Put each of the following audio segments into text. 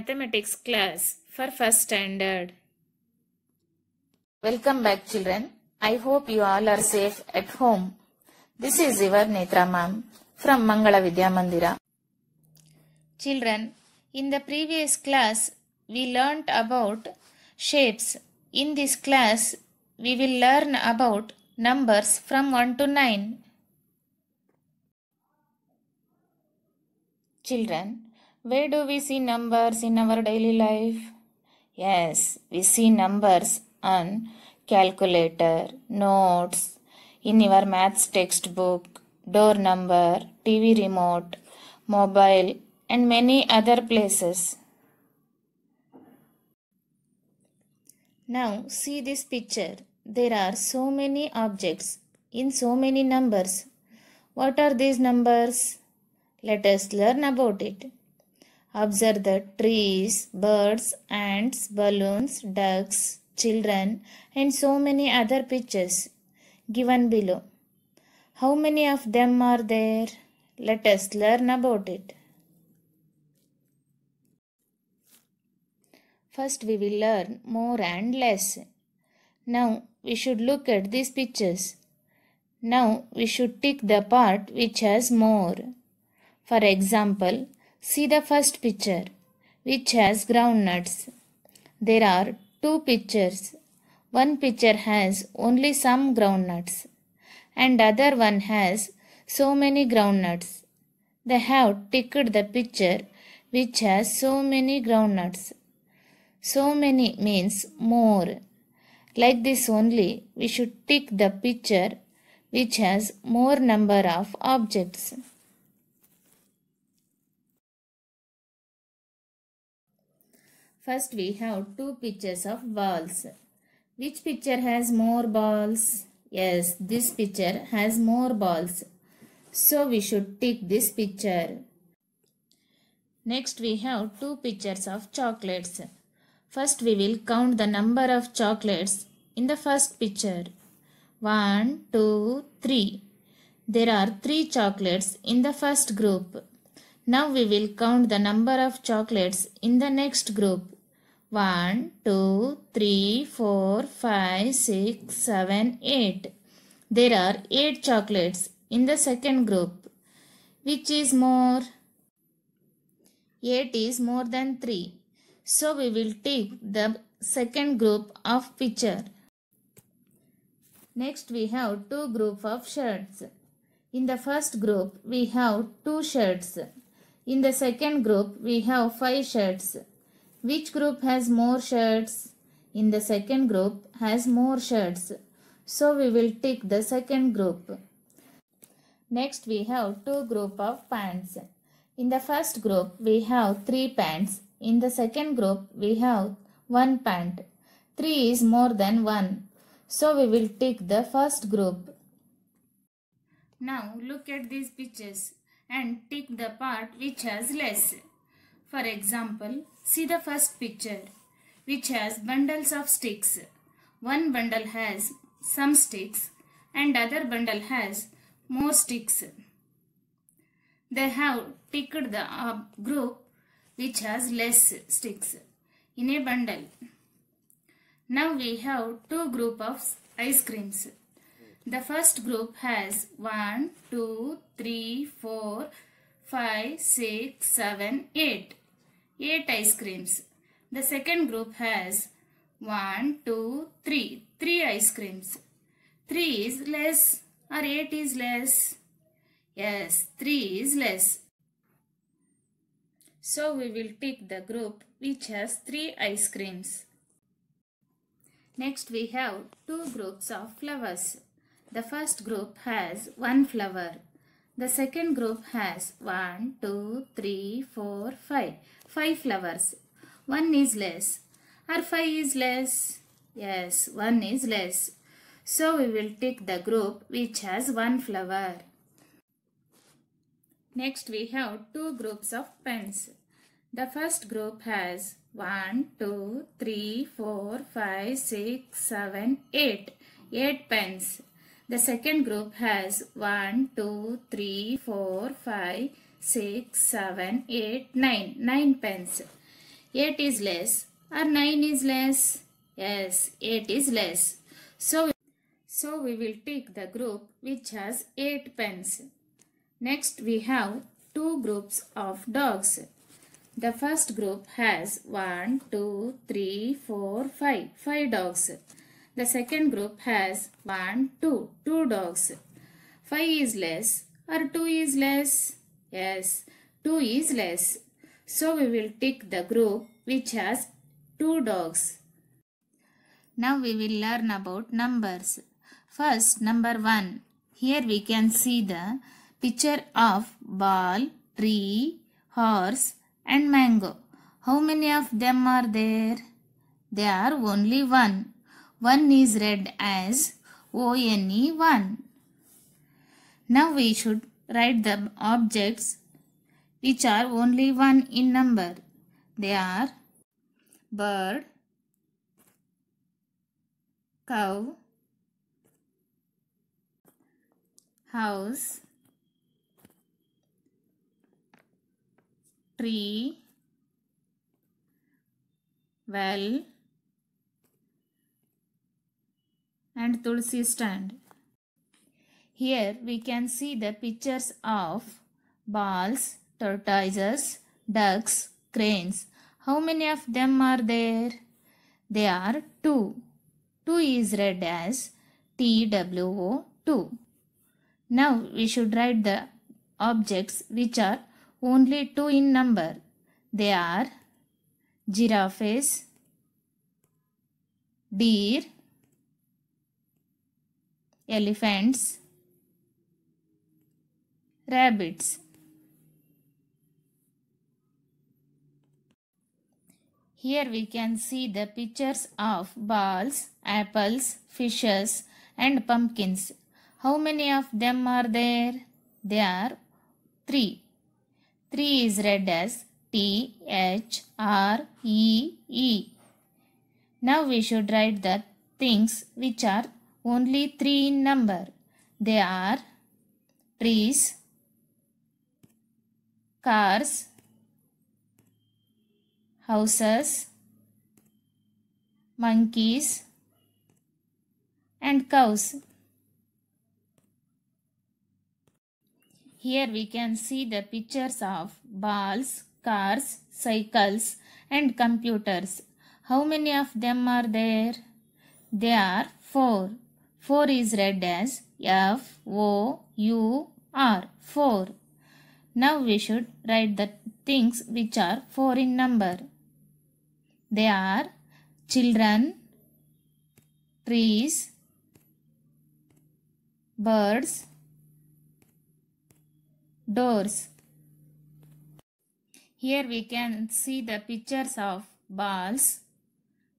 mathematics class for first standard. Welcome back children. I hope you all are safe at home. This is your Netra ma'am from Mangala Vidya Mandira. Children, in the previous class we learnt about shapes. In this class we will learn about numbers from 1 to 9. Children, where do we see numbers in our daily life? Yes, we see numbers on calculator, notes, in your maths textbook, door number, TV remote, mobile, and many other places. Now see this picture. There are so many objects in so many numbers. What are these numbers? Let us learn about it. Observe the trees, birds, ants, balloons, ducks, children and so many other pictures given below. How many of them are there? Let us learn about it. First we will learn more and less. Now we should look at these pictures. Now we should tick the part which has more. For example, See the first picture, which has groundnuts. There are two pictures. One picture has only some groundnuts, and other one has so many groundnuts. They have ticked the picture which has so many groundnuts. So many means more. Like this only, we should tick the picture which has more number of objects. First we have two pictures of balls. Which picture has more balls? Yes, this picture has more balls. So we should take this picture. Next we have two pictures of chocolates. First we will count the number of chocolates in the first picture. One, two, three. There are 3 chocolates in the first group. Now we will count the number of chocolates in the next group. 1, 2, 3, 4, 5, 6, 7, 8. There are 8 chocolates in the second group. Which is more? 8 is more than 3. So we will take the second group of picture. Next we have two group of shirts. In the first group we have two shirts. In the second group we have five shirts. Which group has more shirts? In the second group has more shirts. So we will tick the second group. Next we have two group of pants. In the first group we have three pants. In the second group we have one pant. Three is more than one. So we will tick the first group. Now look at these pictures and tick the part which has less. For example, see the first picture which has bundles of sticks. One bundle has some sticks and other bundle has more sticks. They have picked the uh, group which has less sticks in a bundle. Now we have two group of ice creams. The first group has 1, 2, 3, 4, 5, 6, 7, 8. 8 ice creams. The second group has 1, 2, 3. 3 ice creams. 3 is less or 8 is less? Yes, 3 is less. So we will take the group which has 3 ice creams. Next we have two groups of flowers. The first group has one flower. The second group has 1, 2, 3, 4, 5. 5 flowers. 1 is less. Or 5 is less? Yes, 1 is less. So we will tick the group which has 1 flower. Next we have two groups of pens. The first group has 1, 2, 3, 4, 5, 6, 7, 8. 8 pens. The second group has 1, 2, 3, 4, 5, 6, 7, 8, 9. 9 pens. 8 is less or 9 is less? Yes, 8 is less. So, so we will take the group which has 8 pens. Next we have two groups of dogs. The first group has 1, 2, 3, 4, 5. 5 dogs. The second group has 1, 2. 2 dogs. 5 is less or 2 is less? Yes, 2 is less. So we will tick the group which has 2 dogs. Now we will learn about numbers. First, number 1. Here we can see the picture of ball, tree, horse and mango. How many of them are there? There are only one. One is read as O-N-E 1. Now we should Write the objects which are only one in number. They are bird, cow, house, tree, well and tulsi stand. Here we can see the pictures of balls, tortoises, ducks, cranes. How many of them are there? They are 2. 2 is read as TWO2. Now we should write the objects which are only 2 in number. They are giraffes, deer, elephants, rabbits. Here we can see the pictures of balls, apples, fishes and pumpkins. How many of them are there? There are three. Three is read as T H R E E. Now we should write the things which are only three in number. They are trees, cars, houses, monkeys and cows. Here we can see the pictures of balls, cars, cycles and computers. How many of them are there? They are four. Four is read as F O U R. Four. Now we should write the things which are 4 in number. They are children, trees, birds, doors. Here we can see the pictures of balls,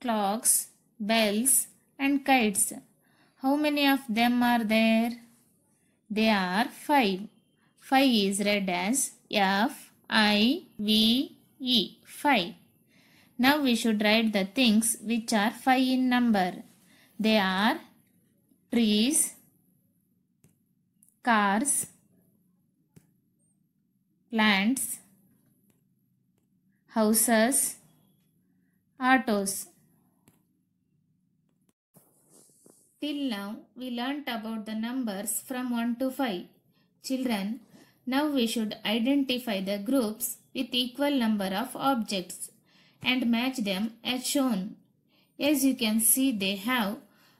clocks, bells and kites. How many of them are there? They are five. Five is read as F I V E. Phi. Now we should write the things which are 5 in number. They are trees, cars, plants, houses, autos. Till now, we learnt about the numbers from 1 to 5. Children, now we should identify the groups with equal number of objects and match them as shown. As you can see they have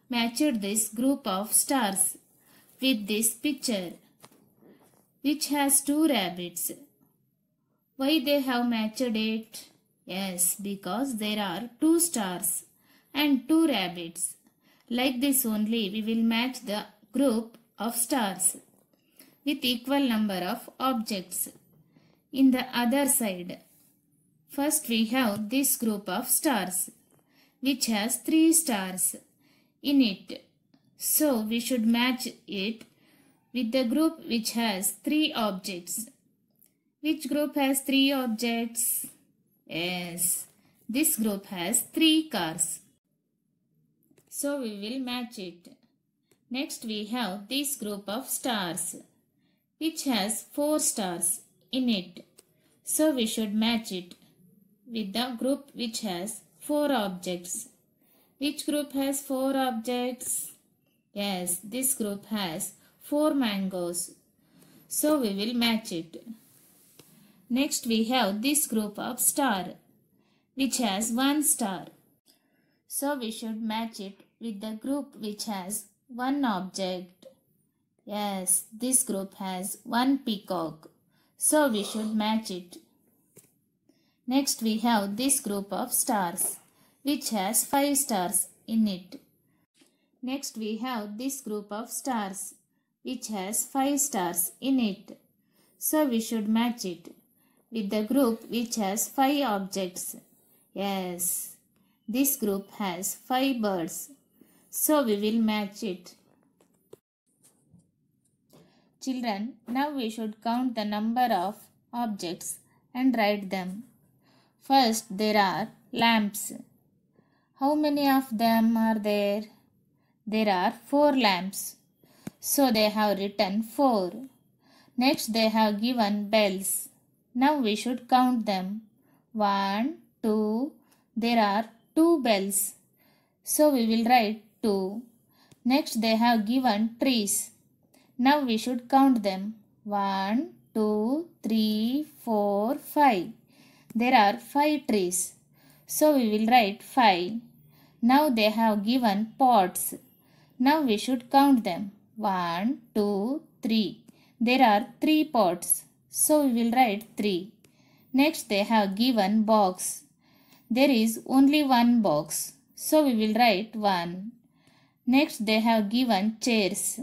matched this group of stars with this picture which has two rabbits. Why they have matched it? Yes, because there are two stars and two rabbits. Like this only we will match the group of stars with equal number of objects. In the other side, first we have this group of stars which has three stars in it. So we should match it with the group which has three objects. Which group has three objects? Yes, this group has three cars. So we will match it. Next we have this group of stars which has 4 stars in it. So we should match it with the group which has 4 objects. Which group has 4 objects? Yes, this group has 4 mangoes. So we will match it. Next we have this group of star which has 1 star. So we should match it with the group which has 1 object. Yes, this group has one peacock. So we should match it. Next we have this group of stars which has five stars in it. Next we have this group of stars which has five stars in it. So we should match it with the group which has five objects. Yes, this group has five birds. So we will match it. Children, now we should count the number of objects and write them. First, there are lamps. How many of them are there? There are four lamps. So they have written four. Next, they have given bells. Now we should count them. One, two. There are two bells. So we will write two. Next, they have given trees. Now we should count them. 1, 2, 3, 4, 5. There are 5 trees. So we will write 5. Now they have given pots. Now we should count them. 1, 2, 3. There are 3 pots. So we will write 3. Next they have given box. There is only one box. So we will write 1. Next they have given chairs.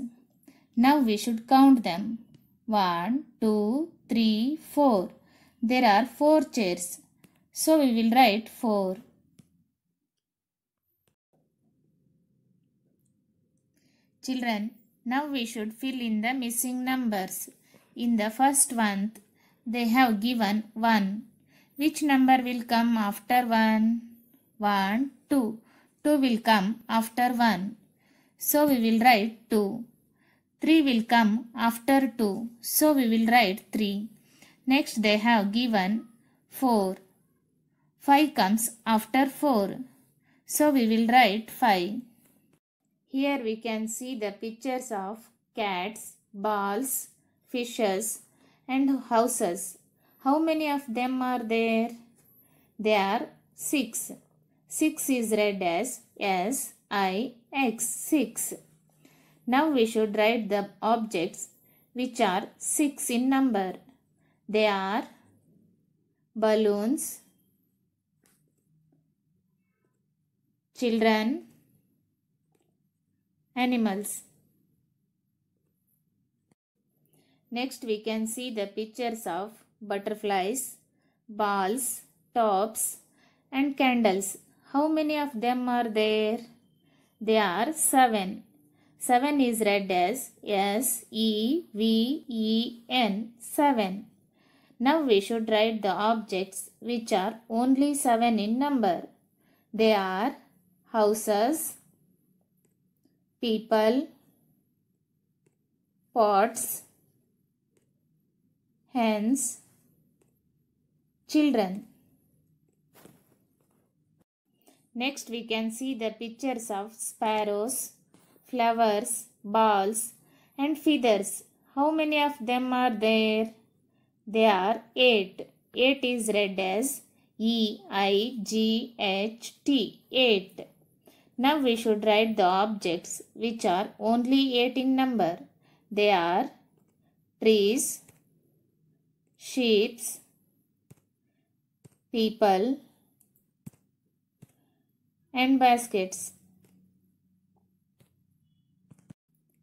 Now we should count them. One, two, three, four. There are 4 chairs. So we will write 4. Children, now we should fill in the missing numbers. In the first one, they have given 1. Which number will come after 1? 1, 2. 2 will come after 1. So we will write 2. 3 will come after 2. So we will write 3. Next they have given 4. 5 comes after 4. So we will write 5. Here we can see the pictures of cats, balls, fishes and houses. How many of them are there? There are 6. 6 is read as S-I-X 6. Now we should write the objects which are 6 in number. They are balloons, children, animals. Next we can see the pictures of butterflies, balls, tops and candles. How many of them are there? They are 7. 7 is read as S E V E N 7. Now we should write the objects which are only 7 in number. They are houses, people, pots, hens, children. Next we can see the pictures of sparrows, flowers, balls and feathers. How many of them are there? There are 8. 8 is read as E I G H T 8. Now we should write the objects which are only 8 in number. They are trees, sheep, people and baskets.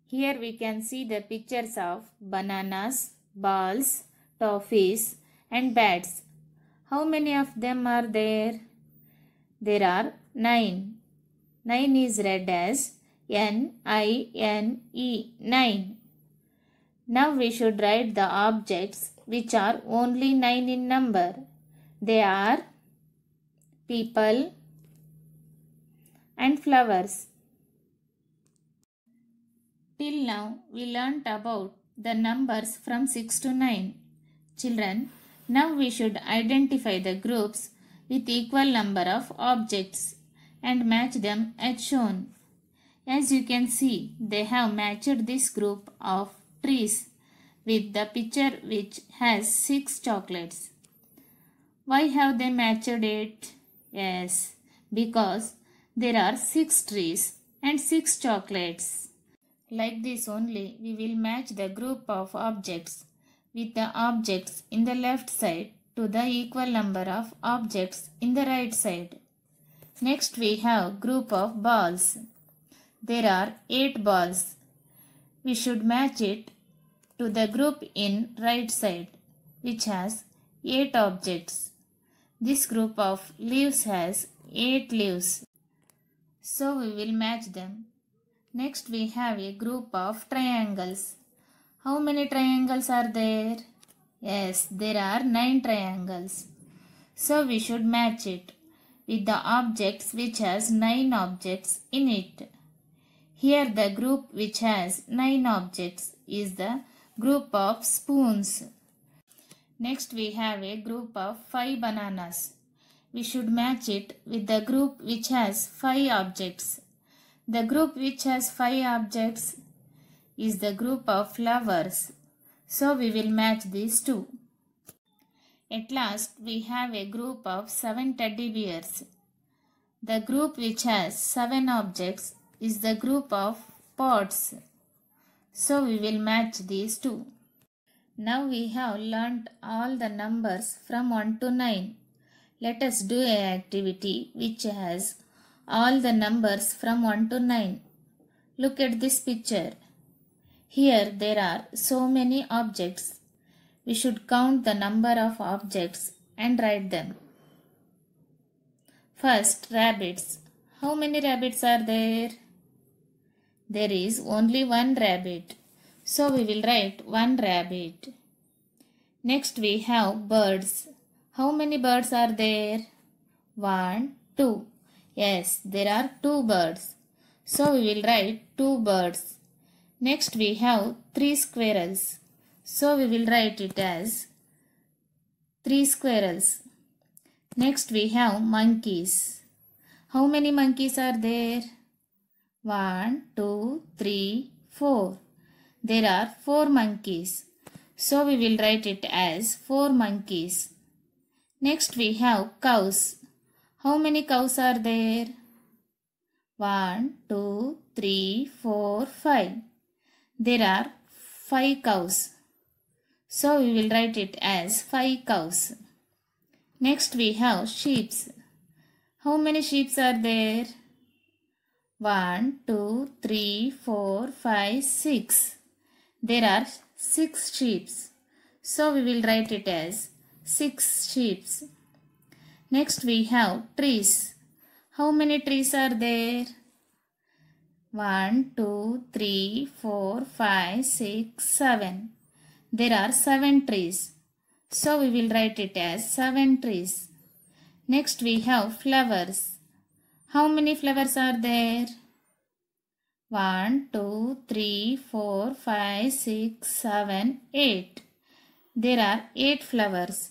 Here we can see the pictures of bananas, balls, toffees and bats. How many of them are there? There are 9. 9 is read as N-I-N-E 9. Now we should write the objects which are only 9 in number. They are people and flowers. Till now, we learnt about the numbers from 6 to 9. Children, now we should identify the groups with equal number of objects and match them as shown. As you can see, they have matched this group of trees with the picture which has 6 chocolates. Why have they matched it? Yes, because there are 6 trees and 6 chocolates. Like this only we will match the group of objects with the objects in the left side to the equal number of objects in the right side. Next we have group of balls. There are 8 balls. We should match it to the group in right side which has 8 objects. This group of leaves has 8 leaves. So we will match them Next we have a group of triangles. How many triangles are there? Yes, there are 9 triangles. So we should match it with the objects which has 9 objects in it. Here the group which has 9 objects is the group of spoons. Next we have a group of 5 bananas. We should match it with the group which has 5 objects the group which has five objects is the group of flowers. So we will match these two. At last we have a group of seven teddy bears. The group which has seven objects is the group of pots. So we will match these two. Now we have learnt all the numbers from 1 to 9. Let us do an activity which has all the numbers from 1 to 9. Look at this picture. Here there are so many objects. We should count the number of objects and write them. First, rabbits. How many rabbits are there? There is only one rabbit. So we will write one rabbit. Next we have birds. How many birds are there? One, two. Yes, there are two birds. So we will write two birds. Next we have three squirrels. So we will write it as three squirrels. Next we have monkeys. How many monkeys are there? One, two, three, four. There are four monkeys. So we will write it as four monkeys. Next we have cows. How many cows are there? One, two, three, four, five. There are 5 cows. So we will write it as 5 cows. Next we have sheep. How many sheep are there? One, two, three, four, five, six. There are 6 sheep. So we will write it as 6 sheep. Next we have trees. How many trees are there? 1, 2, 3, 4, 5, 6, 7. There are 7 trees. So we will write it as 7 trees. Next we have flowers. How many flowers are there? 1, 2, 3, 4, 5, 6, 7, 8. There are 8 flowers.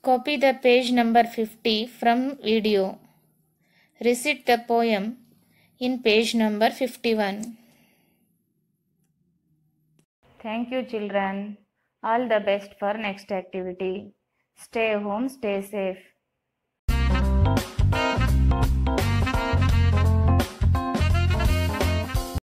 Copy the page number 50 from video. Recite the poem in page number 51. Thank you children. All the best for next activity. Stay home, stay safe.